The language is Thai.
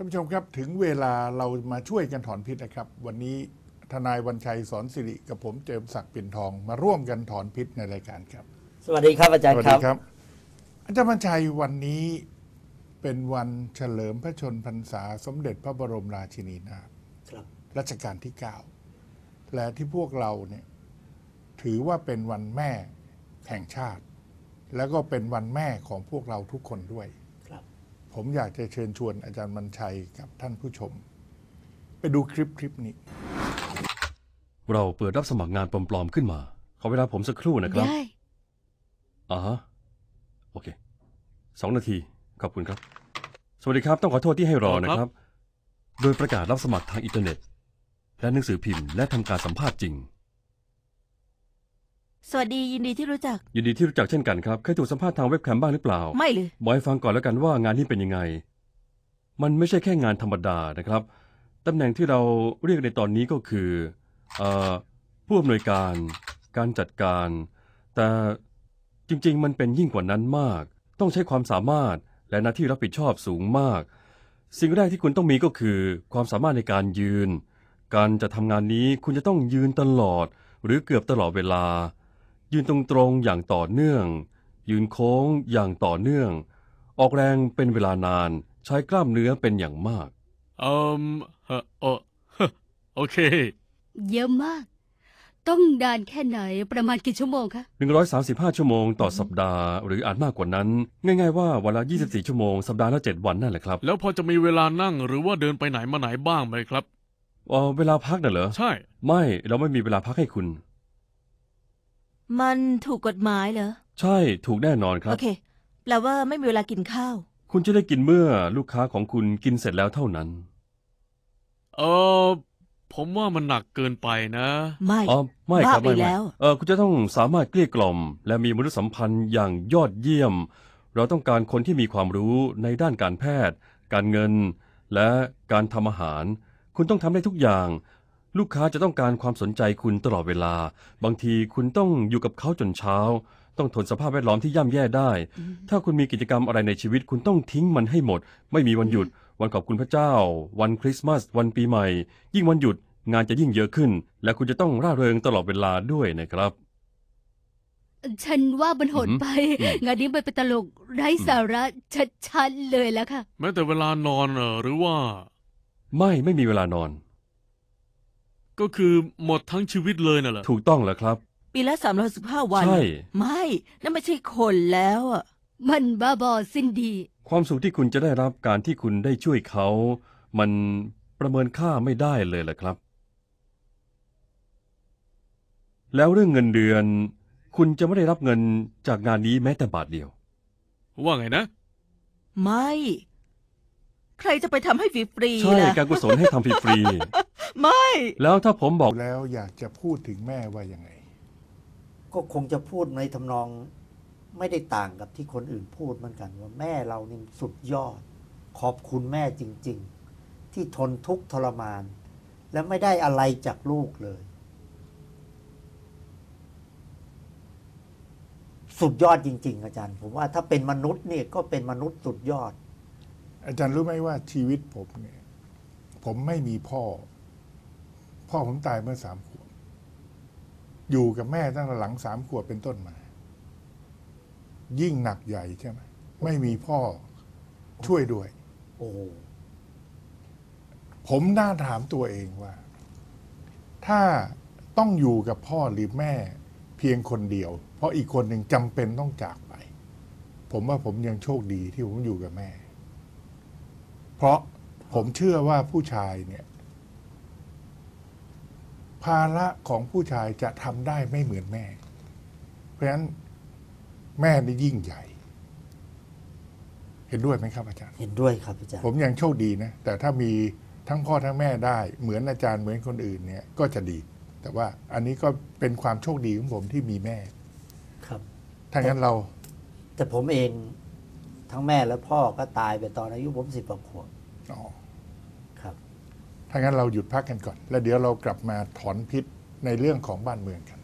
ท่านผู้ชมครับถึงเวลาเรามาช่วยกันถอนพิษนะครับ วันนี้ทนายวันชัยสอนสิริกับผมเจมศักดิ์ปิ่นทองมาร่วมกันถอนพิษในรายการครับ สวัสดีครับอาจารย์สวัสวัสดีครับอาจารย์วันชัยวันนี้เป็นวันเฉลิมพระชนพรรษา สมเด็จพระบรมราชินีนาถครับรัชกาลที่9และที่พวกเราเนี่ยถือว่าเป็นวันแม่แห่งชาติ แล้วก็เป็นวันแม่ของพวกเราทุกคนด้วยผมอยากจะเชิญชวนอาจารย์บันชัยกับท่านผู้ชม ไปดูคลิปคลิปนี้ เราเปิดรับสมัครงานปลอมๆขึ้นมา ขอเวลาผมสักครู่นะครับ ได้อ่าโอเค สองนาที ขอบคุณครับ สวัสดีครับ ต้องขอโทษที่ให้รอนะครับ โดยประกาศรับสมัครทางอินเทอร์เน็ต และหนังสือพิมพ์ และทำการสัมภาษณ์จริงสวัสดียินดีที่รู้จักยินดีที่รู้จักเช่นกันครับเคยถูกสัมภาษณ์ทางเว็บแคมบ้างหรือเปล่าไม่เลยบอกให้ฟังก่อนแล้วกันว่างานนี้เป็นยังไง มันไม่ใช่แค่งานธรรมดานะครับตำแหน่งที่เราเรียกในตอนนี้ก็คือเอ่อผู้อำนวยการ การจัดการ แต่จริงๆมันเป็นยิ่งกว่านั้นมาก ต้องใช้ความสามารถและหน้าที่รับผิดชอบสูงมาก สิ่งแรกที่คุณต้องมีก็คือ ความสามารถในการยืน การจะทำงานนี้คุณจะต้องยืนตลอดหรือเกือบตลอดเวลายืนตรงตรงอย่างต่อเนื่อง ยืนโค้งอย่างต่อเนื่อง ออกแรงเป็นเวลานาน ใช้กล้ามเนื้อเป็นอย่างมาก อืมเออโอเค เยอะมาก ต้องดานแค่ไหนประมาณกี่ชั่วโมงคะ135ชั่วโมงต่อสัปดาห์ หรืออาจมากกว่านั้น ง่ายๆ ว่าวันละ24ชั่วโมง สัปดาห์ละ7วัน นั่นแหละครับ แล้วพอจะมีเวลานั่งหรือว่าเดินไปไหนมาไหนบ้างไหมครับเออเวลาพักน่ะเหรอ ใช่ ไม่ เราไม่มีเวลาพักให้คุณมันถูกกฎหมายเหรอใช่ถูกแน่นอนครับโอเคแปลว่าไม่มีเวลากินข้าว คุณจะได้กินเมื่อลูกค้าของคุณกินเสร็จแล้วเท่านั้นเออผมว่ามันหนักเกินไปนะ ไม่อ๋อไม่ครับาไปไม่แล้วเออคุณจะต้องสามารถเกลี้ยกล่อม และมีมนุษยสัมพันธ์อย่างยอดเยี่ยม เราต้องการคนที่มีความรู้ในด้านการแพทย์ การเงิน และการทำอาหาร คุณต้องทำได้ทุกอย่างลูกค้าจะต้องการความสนใจคุณตลอดเวลา บางทีคุณต้องอยู่กับเขาจนเช้า ต้องทนสภาพแวดล้อมที่ย่ำแย่ได้ ถ้าคุณมีกิจกรรมอะไรในชีวิต คุณต้องทิ้งมันให้หมด ไม่มีวันหยุด วันขอบคุณพระเจ้า วันคริสต์มาส วันปีใหม่ ยิ่งวันหยุดงานจะยิ่งเยอะขึ้น และคุณจะต้องร่าเริงตลอดเวลาด้วยนะครับ ฉันว่ามันโหดไป งานนี้มันเป็นตลกไร้สาระชัดๆเลยแล้วค่ะ แม้แต่เวลานอนหรือว่า ไม่ไม่มีเวลานอนก็คือหมดทั้งชีวิตเลยน่ะเหรอถูกต้องแล้วครับ ปีละสสามร้อยิบห้าวัน ใช่ ไม่นั่นไม่ใช่คนแล้วอะมันบ้าบอสิ้นดี ความสุขที่คุณจะได้รับการที่คุณได้ช่วยเขา มันประเมินค่าไม่ได้เลยล่ะครับ แล้วเรื่องเงินเดือน คุณจะไม่ได้รับเงินจากงานนี้แม้แต่บาทเดียวว่าไงนะ ไม่ ใครจะไปทำให้ฟรีๆใช่การกุศลให้ทำฟรีไม่ แล้วถ้าผมบอกแล้วอยากจะพูดถึงแม่ว่ายังไง ก็คงจะพูด ในทำนอง ไม่ได้ต่างกับที่คนอื่นพูดเหมือนกัน ว่าแม่เรานี่สุดยอด ขอบคุณแม่จริง ๆ ที่ทนทุกข์ทรมาน และไม่ได้อะไรจากลูกเลย สุดยอดจริง ๆ อาจารย์ ผมว่าถ้าเป็นมนุษย์เนี่ยก็เป็นมนุษย์สุดยอด อาจารย์รู้ไหมว่าชีวิตผมเนี่ย ผมไม่มีพ่อพ่อผมตายเมื่อสามขวบ อยู่กับแม่ตั้งแต่หลังสามขวบเป็นต้นมา ยิ่งหนักใหญ่ใช่ไหม ไม่มีพ่อช่วยด้วย โอ้ ผมน่าถามตัวเองว่า ถ้าต้องอยู่กับพ่อหรือแม่เพียงคนเดียว เพราะอีกคนหนึ่งจำเป็นต้องจากไป ผมว่าผมยังโชคดีที่ผมอยู่กับแม่ เพราะผมเชื่อว่าผู้ชายเนี่ยภาระของผู้ชายจะทำได้ไม่เหมือนแม่ เพราะฉะนั้น แม่นี่ยิ่งใหญ่ เห็นด้วยไหมครับอาจารย์ เห็นด้วยครับอาจารย์ผมยังโชคดีนะแต่ถ้ามีทั้งพ่อทั้งแม่ได้ เหมือนอาจารย์เหมือนคนอื่นเนี่ย ก็จะดี แต่ว่า อันนี้ก็เป็นความโชคดีของผมที่มีแม่ ครับถ้างั้นเรา แต่ผมเองทั้งแม่และพ่อก็ตายไปตอนอายุผมสิบกว่าขวบอ๋อถ้างั้นเราหยุดพักกันก่อน แล้วเดี๋ยวเรากลับมาถอนพิษในเรื่องของบ้านเมืองกัน